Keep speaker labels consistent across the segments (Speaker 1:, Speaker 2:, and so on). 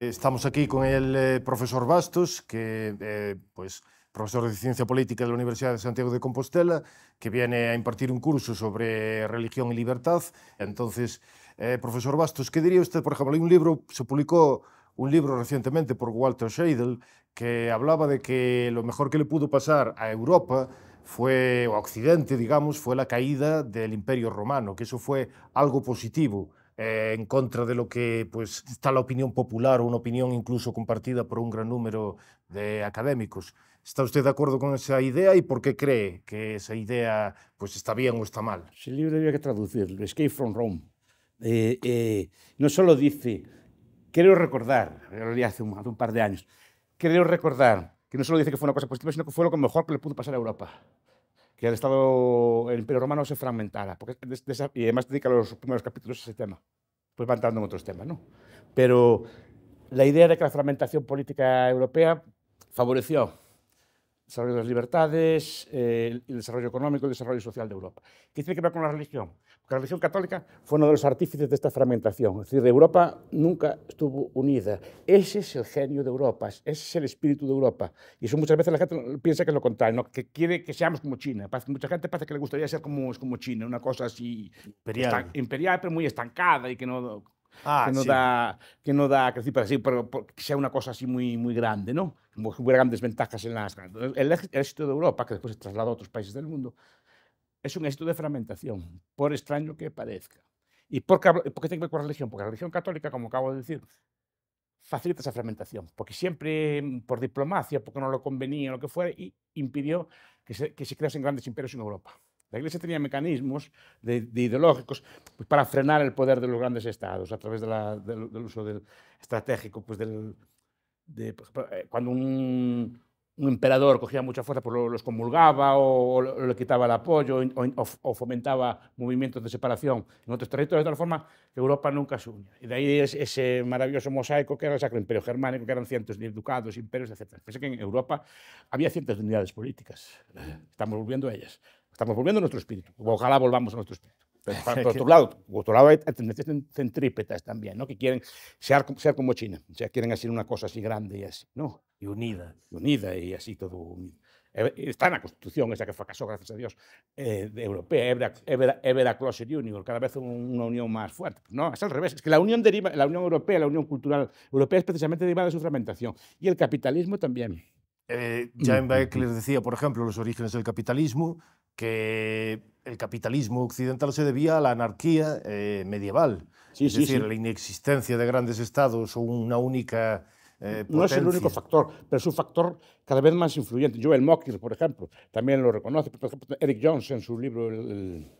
Speaker 1: Estamos aquí con el eh, profesor Bastos, que eh, pues profesor de Ciencia Política de la Universidad de Santiago de Compostela, que viene a impartir un curso sobre religión y libertad. Entonces, eh, profesor Bastos, ¿qué diría usted? Por ejemplo, hay un libro, se publicó un libro recientemente por Walter Scheidel, que hablaba de que lo mejor que le pudo pasar a Europa fue, o a Occidente, digamos, fue la caída del Imperio Romano, que eso fue algo positivo eh, en contra de lo que pues, está la opinión popular, una opinión incluso compartida por un gran número de académicos. ¿Está usted de acuerdo con esa idea y por qué cree que esa idea pues, está
Speaker 2: bien o está mal? el libro había que traducirlo, Escape from Rome. Eh, eh, no solo dice, quiero recordar, lo leí hace un, par de años, quiero recordar que no solo dice que fue una cosa positiva, sino que fue lo mejor que le pudo pasar a Europa que el Estado, el Imperio Romano se fragmentara. Porque y además dedica los primeros capítulos a ese tema. Pues va entrando en otros temas, ¿no? Pero la idea de que la fragmentación política europea favoreció el desarrollo de las libertades, eh, el desarrollo económico, el desarrollo social de Europa. ¿Qué tiene que ver con la religión? La religión católica fue uno de los artífices de esta fragmentación. Es decir, Europa nunca estuvo unida. Ese es el genio de Europa, ese es el espíritu de Europa. Y eso muchas veces la gente piensa que es lo contrario, que quiere que seamos como China. Mucha gente parece que le gustaría ser como, como China, una cosa así imperial, pero muy estancada y que no, ah, no da, que no da, pero, que sea una cosa así muy, muy grande, ¿no? hubiera grandes ventajas en las... El, el éxito de Europa, que después se trasladó a otros países del mundo, es un éxito de fragmentación, por extraño que parezca. ¿Y por qué, tiene que ver con la religión? Porque la religión católica, como acabo de decir, facilita esa fragmentación, porque siempre mm, por diplomacia, porque no lo convenía, lo que fuera, y impidió que se, creasen grandes imperios en Europa. La Iglesia tenía mecanismos de, ideológicos pues, para frenar el poder de los grandes estados a través del, uso del, estratégico. Pues, de, eh, cuando un, un emperador cogía mucha fuerza, pues los comulgaba o, le quitaba el apoyo o, fomentaba movimientos de separación en otros territorios, de tal forma que Europa nunca se unía. Y de ahí es ese maravilloso mosaico que era el Sacro Imperio Germánico, que eran cientos de ducados, imperios, etc. Pensé que en Europa había cientos de unidades políticas. Estamos volviendo a ellas. Estamos volviendo a nuestro espíritu. Ojalá volvamos a nuestro espíritu. Pero por otro lado, hay tendencias centrípetas también, ¿no? que quieren ser, como China, sea, quieren hacer una cosa así grande y así. No, y unida. Y unida y así todo eh, Está en la Constitución, esa que fracasó, gracias a Dios, eh, de europea, Ever Closer Union, cada vez una unión más fuerte. No, es al revés, es que la unión, deriva, unión europea, la unión cultural europea es precisamente derivada de su fragmentación. Y el capitalismo también. Eh, Jan mm, mm, mm. les
Speaker 1: decía, por ejemplo, los orígenes del capitalismo, que el capitalismo occidental se debía a la anarquía eh, medieval. es decir, la inexistencia
Speaker 2: de grandes estados o una única eh, no es el único factor, pero es un factor cada vez más influyente. Joel Mockir, por ejemplo, también lo reconoce. Por Eric Jones en su libro el,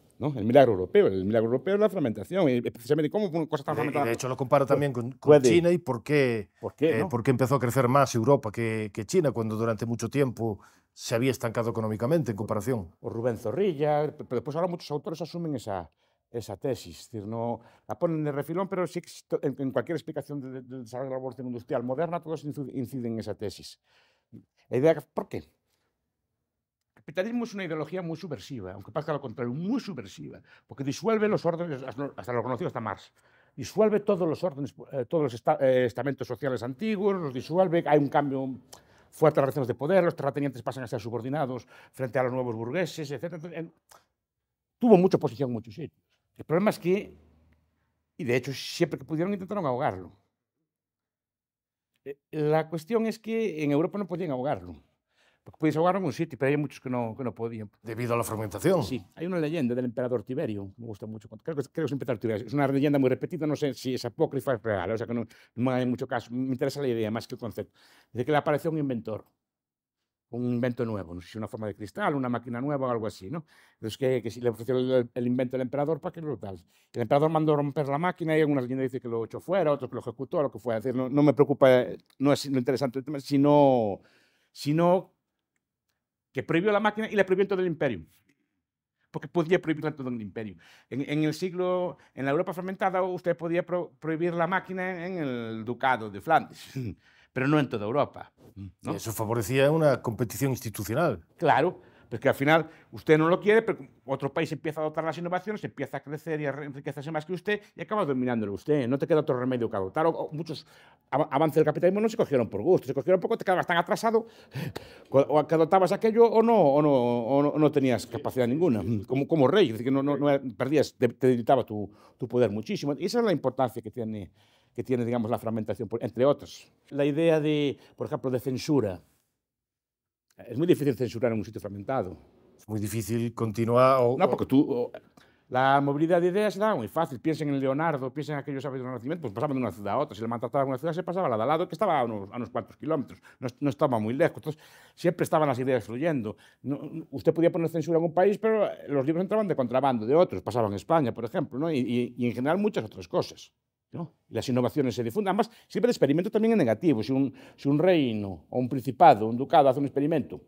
Speaker 2: milagro europeo. El milagro europeo es la fragmentación. Y precisamente, ¿cómo una cosa tan fragmentada. De hecho, lo comparo pues, también con, China
Speaker 1: y por qué, eh, ¿Por qué, empezó a crecer más Europa que, que, China, cuando
Speaker 2: durante mucho tiempo se había estancado económicamente en comparación. O Rubén Zorrilla, pero después ahora muchos autores asumen esa, esa tesis. Es decir, no, la ponen de refilón, pero sí en, cualquier explicación del de desarrollo de la revolución industrial moderna todos inciden en esa tesis. La idea, ¿Por qué? El capitalismo es una ideología muy subversiva, aunque pasa lo contrario, muy subversiva, porque disuelve los órdenes, hasta lo conocido hasta Marx, disuelve todos los órdenes, eh, todos los eh, estamentos sociales antiguos, los disuelve, hay un cambio fuerte las relaciones de poder, los terratenientes pasan a ser subordinados frente a los nuevos burgueses, etc. tuvo mucha oposición en muchos sitios. El problema es que, y de hecho siempre que pudieron intentaron ahogarlo. Eh, la cuestión es que en Europa no podían ahogarlo. Porque podían ahogarlo en un sitio, pero hay muchos que no, que no podían. Debido a la fragmentación. Sí, hay una leyenda del emperador Tiberio, me gusta mucho. Creo que, es emperador Tiberio. Es una leyenda muy repetida, no sé si es apócrifa o es real, o sea que no, no hay mucho caso. Me interesa la idea más que el concepto. Dice que le apareció un inventor un invento nuevo, no si una forma de cristal, una máquina nueva o algo así, ¿no? Entonces, que, si le ofrecieron el, invento al emperador, ¿para qué lo tal? El emperador mandó romper la máquina y algunas leyendas dicen que lo echó fuera, otros que lo ejecutó, lo que fue a No, me preocupa, no es lo interesante el tema, sino, sino que prohibió la máquina y la prohibió todo el imperio. Porque podía prohibirla en todo el imperio. En, el siglo, en la Europa fragmentada, usted podía prohibir la máquina en el ducado de Flandes, pero no en toda Europa. Mm, eso favorecía una competición institucional. Claro, porque pues al final usted no lo quiere, pero otro país empieza a adoptar las innovaciones, empieza a crecer y a enriquecerse más que usted y acaba dominándolo usted. No te queda otro remedio que adoptar. muchos avances del capitalismo no se cogieron por gusto, se cogieron poco, te quedabas tan atrasado o que adoptabas aquello o no, o no, no, tenías capacidad ninguna, como, como rey, es decir, que no, no, perdías, te, tu, tu, poder muchísimo. Y esa es la importancia que tiene que tiene, digamos, la fragmentación, entre otros. La idea de, por ejemplo, de censura. Es muy difícil censurar en un sitio fragmentado. Es muy difícil continuar. no, porque tú. la movilidad de ideas era muy fácil. Piensen en Leonardo, piensen en aquellos aves de Renacimiento, pues pasaban de una ciudad a otra. Si le maltrataban una ciudad, se pasaba a la de al lado, que estaba a unos, cuantos kilómetros. No, estaba muy lejos. Entonces, siempre estaban las ideas fluyendo. No, usted podía poner censura en un país, pero los libros entraban de contrabando de otros. Pasaban en España, por ejemplo, ¿no? y, y en general muchas otras cosas las innovaciones se difunden. Además, siempre el experimento también es negativo. Si un, si un reino o un principado, un ducado hace un experimento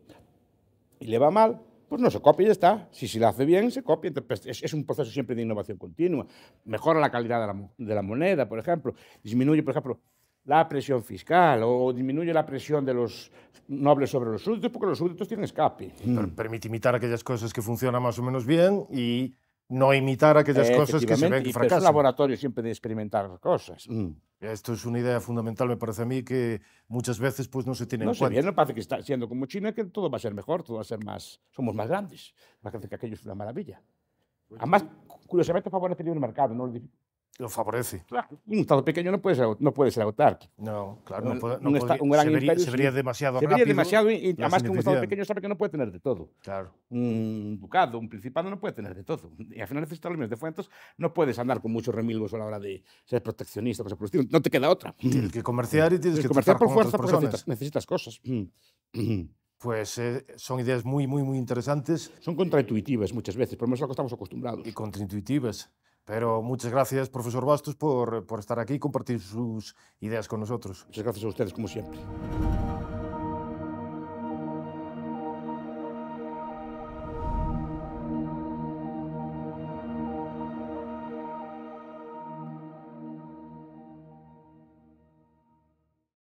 Speaker 2: y le va mal, pues no se copia y ya está. Si se lo hace bien, se copia. Pues, es, un proceso siempre de innovación continua. Mejora la calidad de la, de la, moneda, por ejemplo. Disminuye, por ejemplo, la presión fiscal o disminuye la presión de los nobles sobre los súbditos porque los súbditos tienen escape. permite imitar aquellas cosas que funcionan más o menos bien y no imitar aquellas eh, cosas que se ven que fracasan. Es un laboratorio siempre de experimentar cosas.
Speaker 1: Mm. Esto es una idea fundamental, me parece a mí, que muchas veces pues, no se tiene no en sé, cuenta. Bien, no
Speaker 2: parece que está siendo como China, que todo va a ser mejor, todo va a ser más... Somos más grandes. Parece que aquello es una maravilla. Pues Además, curiosamente favorece el un mercado, no lo favorece. Claro, un Estado pequeño no puede ser, no puede ser autárquico. No, claro, no, puede, no un gran se vería, imperio, se demasiado se vería demasiado y, además que un Estado pequeño sabe que no puede tener de todo. Claro. Un ducado, un principado no puede tener de todo. Y al final necesitas los medios de fuentes, no puedes andar con muchos remilgos a la hora de ser proteccionista, No te queda otra. Tienes que comerciar y tienes, que comerciar por fuerza necesitas, cosas.
Speaker 1: Pues eh, son ideas muy, muy, muy interesantes. Son contraintuitivas muchas veces, pero que estamos acostumbrados. Y contraintuitivas. Pero muchas gracias, profesor Bastos, por, estar aquí y compartir sus ideas con nosotros. Muchas gracias a ustedes, como siempre.